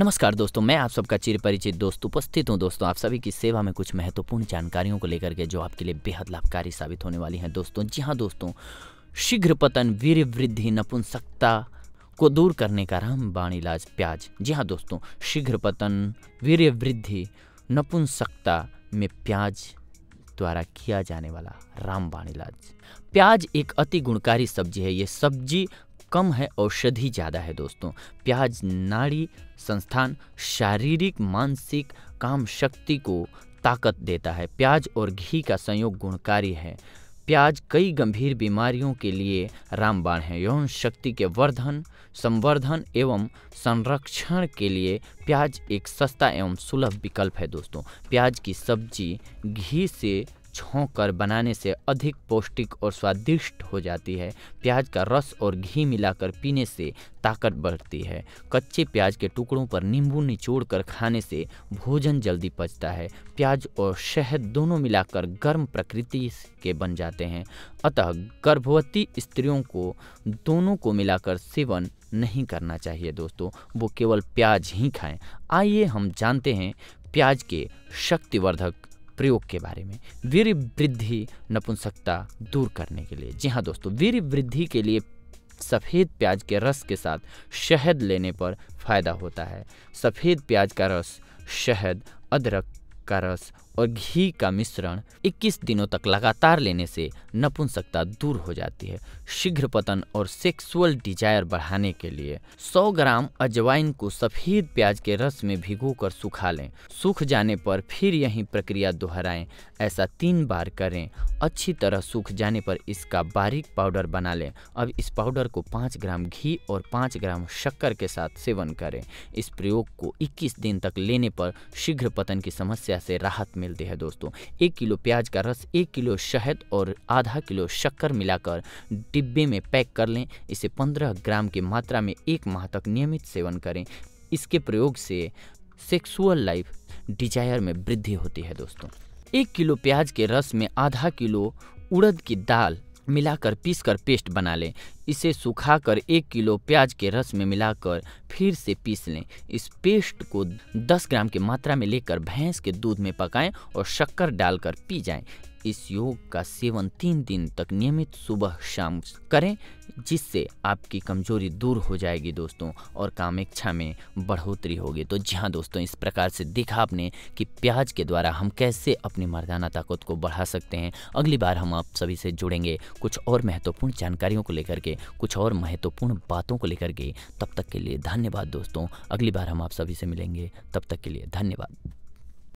नमस्कार दोस्तों मैं आप सबका चिर परिचित दोस्त उपस्थित हूं दोस्तों आप सभी की सेवा में कुछ महत्वपूर्ण जानकारियों को लेकर के जो आपके लिए बेहद लाभकारी साबित होने वाली हैं दोस्तों जी हाँ दोस्तों शीघ्र पतन वीर वृद्धि नपुंसकता को दूर करने का रामबाण इलाज प्याज जी हाँ दोस्तों शीघ्र पतन वीर वृद्धि नपुंसकता में प्याज द्वारा किया जाने वाला रामबाण इलाज प्याज एक अति गुणकारी सब्जी है ये सब्जी कम है औषधि ज़्यादा है दोस्तों प्याज नाड़ी संस्थान शारीरिक मानसिक काम शक्ति को ताकत देता है प्याज और घी का संयोग गुणकारी है प्याज कई गंभीर बीमारियों के लिए रामबाण है यौन शक्ति के वर्धन संवर्धन एवं संरक्षण के लिए प्याज एक सस्ता एवं सुलभ विकल्प है दोस्तों प्याज की सब्जी घी से छोंक कर बनाने से अधिक पौष्टिक और स्वादिष्ट हो जाती है प्याज का रस और घी मिलाकर पीने से ताकत बढ़ती है कच्चे प्याज के टुकड़ों पर नींबू निचोड़ कर खाने से भोजन जल्दी पचता है प्याज और शहद दोनों मिलाकर गर्म प्रकृति के बन जाते हैं अतः गर्भवती स्त्रियों को दोनों को मिलाकर सेवन नहीं करना चाहिए दोस्तों वो केवल प्याज ही खाएं आइए हम जानते हैं प्याज के शक्तिवर्धक प्रयोग के बारे में वीर वृद्धि नपुंसकता दूर करने के लिए जी हाँ दोस्तों वीर वृद्धि के लिए सफ़ेद प्याज के रस के साथ शहद लेने पर फ़ायदा होता है सफ़ेद प्याज का रस शहद अदरक का रस और घी का मिश्रण 21 दिनों तक लगातार लेने से नपुंसकता दूर हो जाती है शीघ्र पतन और सेक्सुअल डिजायर बढ़ाने के लिए 100 ग्राम अजवाइन को सफ़ेद प्याज के रस में भिगो कर सुखा लें सूख जाने पर फिर यही प्रक्रिया दोहराएं ऐसा तीन बार करें अच्छी तरह सूख जाने पर इसका बारीक पाउडर बना लें अब इस पाउडर को पाँच ग्राम घी और पाँच ग्राम शक्कर के साथ सेवन करें इस प्रयोग को इक्कीस दिन तक लेने पर शीघ्र पतन की समस्या से राहत मिल मिलते हैं दोस्तों एक किलो प्याज का रस एक किलो शहद और आधा किलो शक्कर मिलाकर डिब्बे में पैक कर लें इसे 15 ग्राम की मात्रा में एक माह तक नियमित सेवन करें इसके प्रयोग से सेक्सुअल लाइफ डिजायर में वृद्धि होती है दोस्तों एक किलो प्याज के रस में आधा किलो उड़द की दाल मिलाकर पीसकर पेस्ट बना लें इसे सुखाकर एक किलो प्याज के रस में मिलाकर फिर से पीस लें इस पेस्ट को 10 ग्राम की मात्रा में लेकर भैंस के दूध में पकाएं और शक्कर डालकर पी जाएं इस योग का सेवन तीन दिन तक नियमित सुबह शाम करें जिससे आपकी कमजोरी दूर हो जाएगी दोस्तों और कामेक्षा में बढ़ोतरी होगी तो जी हाँ दोस्तों इस प्रकार से देखा आपने कि प्याज के द्वारा हम कैसे अपनी मर्दाना ताकत को बढ़ा सकते हैं अगली बार हम आप सभी से जुड़ेंगे कुछ और महत्वपूर्ण जानकारियों को लेकर के कुछ और महत्वपूर्ण बातों को लेकर के तब तक के लिए धन्यवाद दोस्तों अगली बार हम आप सभी से मिलेंगे तब तक के लिए धन्यवाद